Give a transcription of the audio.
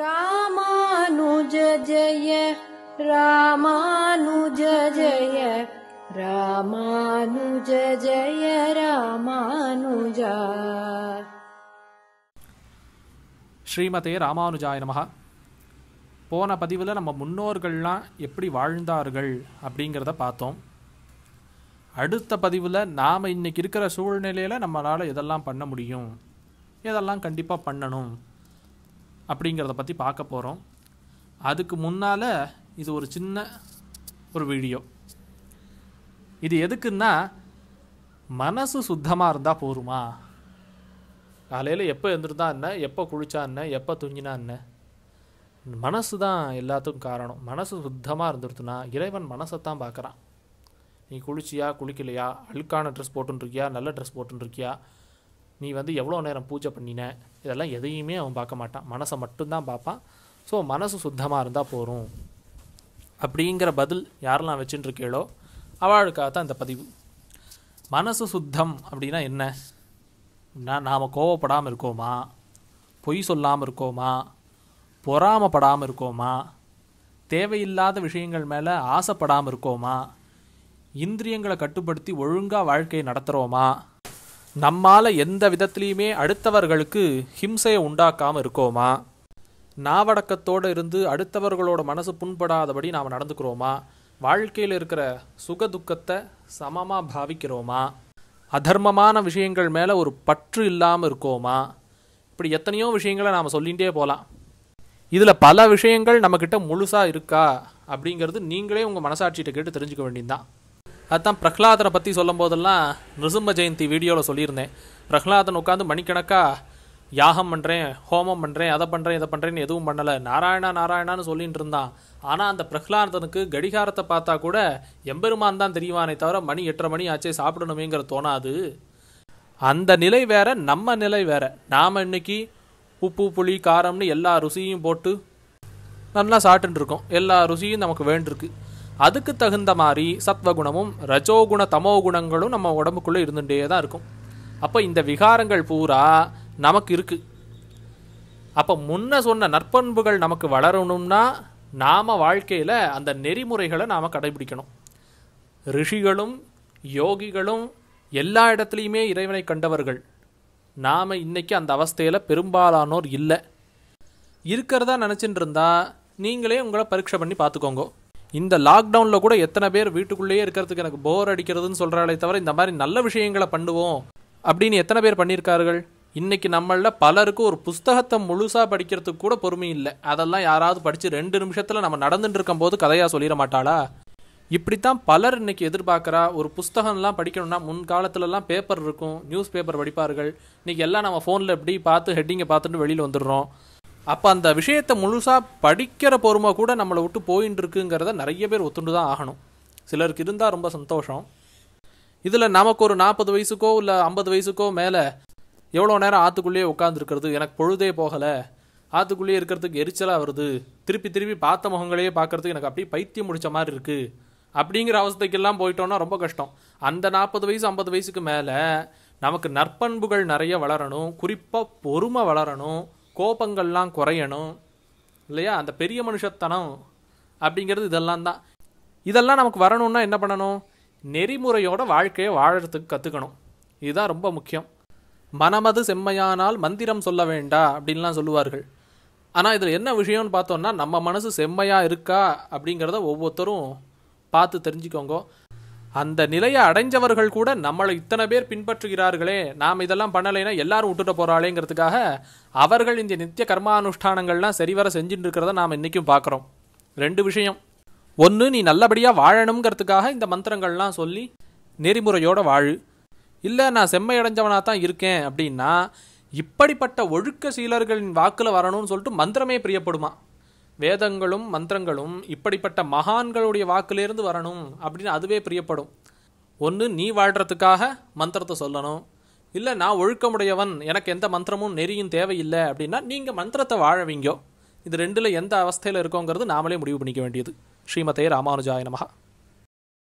ராமானுஜ ஜய ராமானுஜ ஜய ராமானுஜ ஜய ராமானுஜா ஸ்ரீமதே ராமானுஜாய நமகா போன பதிவில் நம்ம முன்னோர்கள்லாம் எப்படி வாழ்ந்தார்கள் அப்படிங்கிறத பார்த்தோம் அடுத்த பதிவில் நாம் இன்றைக்கி இருக்கிற சூழ்நிலையில் நம்மளால் எதெல்லாம் பண்ண முடியும் எதெல்லாம் கண்டிப்பாக பண்ணணும் அப்படிங்கிறத பற்றி பார்க்க போகிறோம் அதுக்கு முன்னால் இது ஒரு சின்ன ஒரு வீடியோ இது எதுக்குன்னா மனசு சுத்தமாக இருந்தால் போருமா காலையில் எப்போ எழுந்திருந்தா என்ன எப்போ குளிச்சா என்ன எப்போ தூங்கினா என்ன மனசு தான் எல்லாத்துக்கும் காரணம் மனசு சுத்தமாக இருந்துருத்துனா இறைவன் மனசை தான் பார்க்குறான் நீ குளிச்சியா குளிக்கலையா அழுக்கான ட்ரெஸ் போட்டுருக்கியா நல்ல ட்ரெஸ் போட்டுருக்கியா நீ வந்து எவ்வளோ நேரம் பூஜை பண்ணின இதெல்லாம் எதையுமே அவன் பார்க்க மாட்டான் மனசை மட்டும்தான் பார்ப்பான் ஸோ மனசு சுத்தமாக இருந்தால் போகும் அப்படிங்கிற பதில் யாரெல்லாம் வச்சுட்டுருக்கீளோ அவளுக்காக தான் இந்த பதிவு மனசு சுத்தம் அப்படின்னா என்ன நான் நாம் கோவப்படாமல் இருக்கோமா பொய் சொல்லாமல் இருக்கோமா பொறாமப்படாமல் இருக்கோமா தேவையில்லாத விஷயங்கள் மேலே ஆசைப்படாமல் இருக்கோமா இந்திரியங்களை கட்டுப்படுத்தி ஒழுங்காக வாழ்க்கையை நடத்துகிறோமா நம்மால் எந்த விதத்துலேயுமே அடுத்தவர்களுக்கு ஹிம்சையை உண்டாக்காமல் இருக்கோமா நாவடக்கத்தோடு இருந்து அடுத்தவர்களோட மனசு புண்படாதபடி நாம் நடந்துக்கிறோமா வாழ்க்கையில் இருக்கிற சுக துக்கத்தை சமமாக பாவிக்கிறோமா அதர்மமான விஷயங்கள் மேலே ஒரு பற்று இல்லாமல் இருக்கோமா இப்படி எத்தனையோ விஷயங்களை நாம் சொல்லிகிட்டே போகலாம் இதில் பல விஷயங்கள் நம்மக்கிட்ட முழுசாக இருக்கா அப்படிங்கிறது நீங்களே உங்கள் மனசாட்சிகிட்ட கேட்டு தெரிஞ்சுக்க வேண்டியதுதான் அதுதான் பிரஹ்லாதனை பற்றி சொல்லும் போதெல்லாம் நிருசிம்ம ஜெயந்தி வீடியோவில் சொல்லியிருந்தேன் பிரஹ்லாதன் உட்காந்து மணிக்கணக்காக யாகம் பண்ணுறேன் ஹோமம் பண்ணுறேன் அதை பண்ணுறேன் இதை பண்ணுறேன்னு எதுவும் பண்ணலை நாராயணா நாராயணான்னு சொல்லிகிட்டு இருந்தான் ஆனால் அந்த பிரஹ்லாதனுக்கு கடிகாரத்தை பார்த்தா கூட எம்பெருமான் தான் தெரியவானே தவிர மணி எட்டரை மணி ஆச்சே சாப்பிடணுமேங்கிற தோணாது அந்த நிலை வேற நம்ம நிலை வேற நாம் இன்னைக்கு உப்பு புளி காரம்னு எல்லா ருசியும் போட்டு நல்லா சாப்பிட்டுருக்கோம் எல்லா ருசியும் நமக்கு வேண்டிருக்கு அதுக்கு தகுந்த மாதிரி சத்வகுணமும் ரஜோகுண தமோ குணங்களும் நம்ம உடம்புக்குள்ளே இருந்துகிட்டே தான் இருக்கும் அப்போ இந்த விகாரங்கள் பூரா நமக்கு இருக்குது அப்போ முன்ன சொன்ன நற்பண்புகள் நமக்கு வளரணும்னா நாம் வாழ்க்கையில் அந்த நெறிமுறைகளை நாம் கடைபிடிக்கணும் ரிஷிகளும் யோகிகளும் எல்லா இடத்துலையுமே இறைவனை கண்டவர்கள் நாம் இன்றைக்கி அந்த அவஸ்தையில் பெரும்பாலானோர் இல்லை இருக்கிறதா நினச்சிட்டு இருந்தால் நீங்களே உங்களை பரீட்சை பண்ணி பார்த்துக்கோங்க இந்த லாக்டவுனில் கூட எத்தனை பேர் வீட்டுக்குள்ளேயே இருக்கிறதுக்கு எனக்கு போர் அடிக்கிறதுன்னு சொல்கிறாலே தவிர இந்த மாதிரி நல்ல விஷயங்களை பண்ணுவோம் அப்படின்னு எத்தனை பேர் பண்ணியிருக்கார்கள் இன்னைக்கு நம்மள பலருக்கு ஒரு புஸ்தகத்தை முழுசாக படிக்கிறதுக்கு கூட பொறுமை இல்லை அதெல்லாம் யாராவது படித்து ரெண்டு நிமிஷத்தில் நம்ம நடந்துட்டு இருக்கும் போது கதையாக சொல்லிட மாட்டாளா இப்படித்தான் பலர் இன்னைக்கு எதிர்பார்க்குறா ஒரு புஸ்தகம்லாம் படிக்கணும்னா முன்காலத்துலலாம் பேப்பர் இருக்கும் நியூஸ் பேப்பர் படிப்பார்கள் இன்றைக்கி எல்லாம் நம்ம ஃபோனில் எப்படி பார்த்து ஹெட்டிங்கை பார்த்துட்டு வெளியில் வந்துடுறோம் அப்போ அந்த விஷயத்தை முழுசாக படிக்கிற பொறுமை கூட நம்மளை விட்டு போயின்னு இருக்குங்கிறத நிறைய பேர் ஒத்துண்டு தான் ஆகணும் சிலருக்கு இருந்தால் ரொம்ப சந்தோஷம் இதில் நமக்கு ஒரு நாற்பது வயசுக்கோ இல்லை ஐம்பது வயசுக்கோ மேலே எவ்வளோ நேரம் ஆற்றுக்குள்ளேயே உட்காந்துருக்கிறது எனக்கு பொழுதே போகலை ஆற்றுக்குள்ளேயே இருக்கிறதுக்கு எரிச்சலாக வருது திருப்பி திருப்பி பார்த்த முகங்களையே பார்க்குறதுக்கு எனக்கு அப்படியே பைத்தியம் முடித்த மாதிரி இருக்குது அப்படிங்கிற அவஸ்தைக்கெல்லாம் போயிட்டோன்னா ரொம்ப கஷ்டம் அந்த நாற்பது வயசு ஐம்பது வயசுக்கு மேலே நமக்கு நற்பண்புகள் நிறைய வளரணும் குறிப்பாக பொறுமை வளரணும் கோபங்கள்லாம் குறையணும் இல்லையா அந்த பெரிய மனுஷத்தனம் அப்படிங்கிறது இதெல்லாம் தான் இதெல்லாம் நமக்கு வரணும்னா என்ன பண்ணணும் நெறிமுறையோட வாழ்க்கையை வாழறதுக்கு கற்றுக்கணும் இதுதான் ரொம்ப முக்கியம் மனமது செம்மையானால் மந்திரம் சொல்ல வேண்டா அப்படின்லாம் சொல்லுவார்கள் ஆனால் இதில் என்ன விஷயம்னு பார்த்தோன்னா நம்ம மனசு செம்மையாக இருக்கா அப்படிங்கிறத ஒவ்வொருத்தரும் பார்த்து தெரிஞ்சுக்கோங்க அந்த நிலையை அடைஞ்சவர்கள் கூட நம்மளை இத்தனை பேர் பின்பற்றுகிறார்களே நாம் இதெல்லாம் பண்ணலைன்னா எல்லாரும் விட்டுட்டு போகிறாளேங்கிறதுக்காக அவர்கள் இந்த நித்திய கர்மானுஷ்டானங்கள்லாம் சரிவர செஞ்சுட்டு இருக்கிறத நாம் இன்றைக்கும் பார்க்குறோம் ரெண்டு விஷயம் ஒன்று நீ நல்லபடியாக வாழணுங்கிறதுக்காக இந்த மந்திரங்கள்லாம் சொல்லி நெறிமுறையோடு வாழு இல்லை நான் செம்மையடைஞ்சவனாக தான் இருக்கேன் அப்படின்னா இப்படிப்பட்ட ஒழுக்க சீலர்களின் வாக்கில் வரணும்னு சொல்லிட்டு மந்திரமே பிரியப்படுமா வேதங்களும் மந்திரங்களும் இப்படிப்பட்ட மகான்களுடைய வாக்கிலிருந்து வரணும் அப்படின்னு அதுவே பிரியப்படும் ஒன்று நீ வாழ்கிறதுக்காக மந்திரத்தை சொல்லணும் இல்லை நான் ஒழுக்கமுடையவன் எனக்கு எந்த மந்திரமும் நெறியும் தேவையில்லை அப்படின்னா நீங்கள் மந்திரத்தை வாழவீங்கோ இது ரெண்டில் எந்த அவஸ்தையில் இருக்கோங்கிறது நாமளே முடிவு பண்ணிக்க வேண்டியது ஸ்ரீமதே ராமானுஜாய நமகா